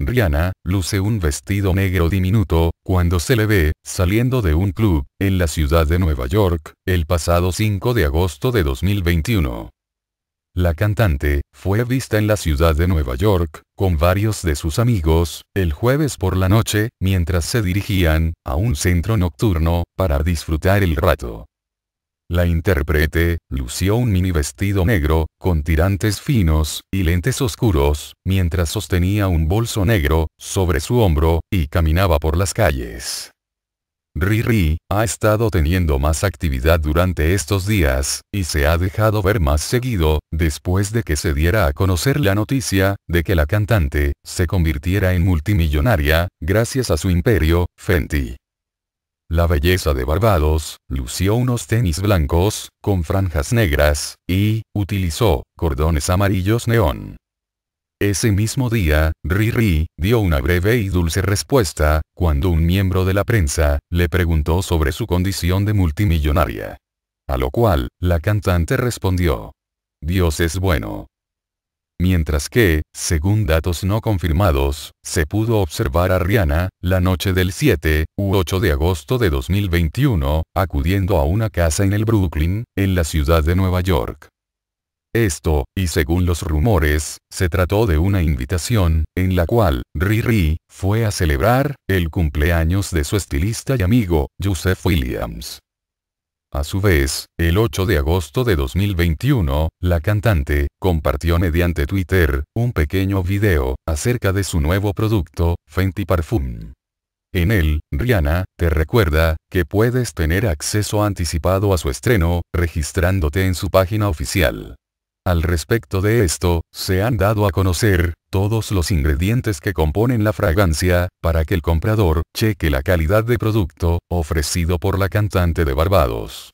Rihanna, luce un vestido negro diminuto, cuando se le ve, saliendo de un club, en la ciudad de Nueva York, el pasado 5 de agosto de 2021. La cantante, fue vista en la ciudad de Nueva York, con varios de sus amigos, el jueves por la noche, mientras se dirigían, a un centro nocturno, para disfrutar el rato. La intérprete, lució un mini vestido negro, con tirantes finos, y lentes oscuros, mientras sostenía un bolso negro, sobre su hombro, y caminaba por las calles. Riri, ha estado teniendo más actividad durante estos días, y se ha dejado ver más seguido, después de que se diera a conocer la noticia, de que la cantante, se convirtiera en multimillonaria, gracias a su imperio, Fenty. La belleza de Barbados, lució unos tenis blancos, con franjas negras, y, utilizó, cordones amarillos neón. Ese mismo día, Riri, dio una breve y dulce respuesta, cuando un miembro de la prensa, le preguntó sobre su condición de multimillonaria. A lo cual, la cantante respondió. Dios es bueno mientras que, según datos no confirmados, se pudo observar a Rihanna, la noche del 7 u 8 de agosto de 2021, acudiendo a una casa en el Brooklyn, en la ciudad de Nueva York. Esto, y según los rumores, se trató de una invitación, en la cual, Riri, fue a celebrar, el cumpleaños de su estilista y amigo, Joseph Williams. A su vez, el 8 de agosto de 2021, la cantante, compartió mediante Twitter, un pequeño video, acerca de su nuevo producto, Fenty Parfum. En él, Rihanna, te recuerda, que puedes tener acceso anticipado a su estreno, registrándote en su página oficial. Al respecto de esto, se han dado a conocer, todos los ingredientes que componen la fragancia, para que el comprador, cheque la calidad de producto, ofrecido por la cantante de Barbados.